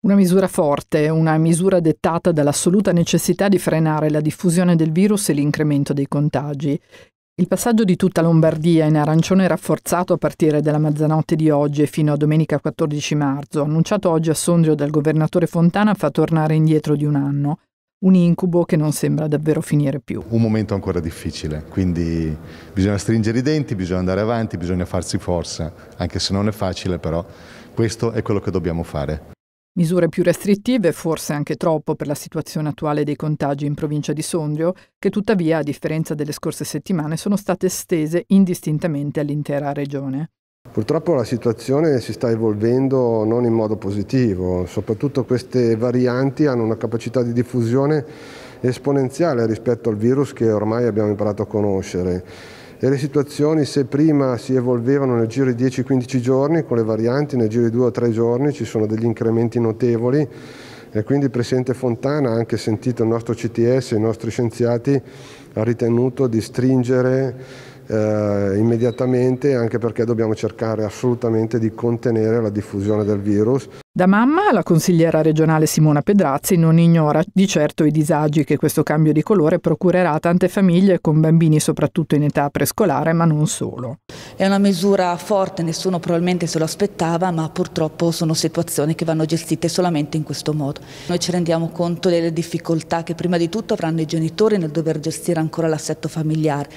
Una misura forte, una misura dettata dall'assoluta necessità di frenare la diffusione del virus e l'incremento dei contagi. Il passaggio di tutta Lombardia in arancione rafforzato a partire dalla mezzanotte di oggi e fino a domenica 14 marzo, annunciato oggi a Sondrio dal governatore Fontana, fa tornare indietro di un anno. Un incubo che non sembra davvero finire più. Un momento ancora difficile, quindi bisogna stringere i denti, bisogna andare avanti, bisogna farsi forza, anche se non è facile però questo è quello che dobbiamo fare. Misure più restrittive, forse anche troppo per la situazione attuale dei contagi in provincia di Sondrio, che tuttavia, a differenza delle scorse settimane, sono state estese indistintamente all'intera regione. Purtroppo la situazione si sta evolvendo non in modo positivo, soprattutto queste varianti hanno una capacità di diffusione esponenziale rispetto al virus che ormai abbiamo imparato a conoscere e le situazioni se prima si evolvevano nel giro di 10-15 giorni con le varianti, nel giro di 2 o 3 giorni ci sono degli incrementi notevoli e quindi il Presidente Fontana ha anche sentito il nostro CTS, i nostri scienziati, ha ritenuto di stringere eh, immediatamente anche perché dobbiamo cercare assolutamente di contenere la diffusione del virus. Da mamma, la consigliera regionale Simona Pedrazzi non ignora di certo i disagi che questo cambio di colore procurerà a tante famiglie con bambini soprattutto in età prescolare, ma non solo. È una misura forte, nessuno probabilmente se lo aspettava, ma purtroppo sono situazioni che vanno gestite solamente in questo modo. Noi ci rendiamo conto delle difficoltà che prima di tutto avranno i genitori nel dover gestire ancora l'assetto familiare,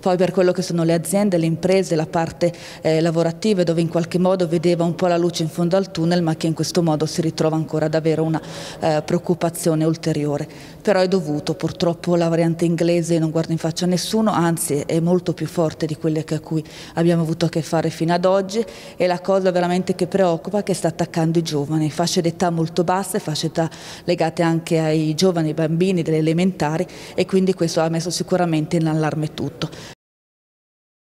poi per quello che sono le aziende, le imprese, la parte eh, lavorativa dove in qualche modo vedeva un po' la luce in fondo al tunnel, ma che in questo questo modo si ritrova ancora ad avere una eh, preoccupazione ulteriore. Però è dovuto, purtroppo la variante inglese non guarda in faccia a nessuno, anzi è molto più forte di quelle a cui abbiamo avuto a che fare fino ad oggi e la cosa veramente che preoccupa è che sta attaccando i giovani, fasce d'età molto basse, fasce d'età legate anche ai giovani bambini delle elementari e quindi questo ha messo sicuramente in allarme tutto.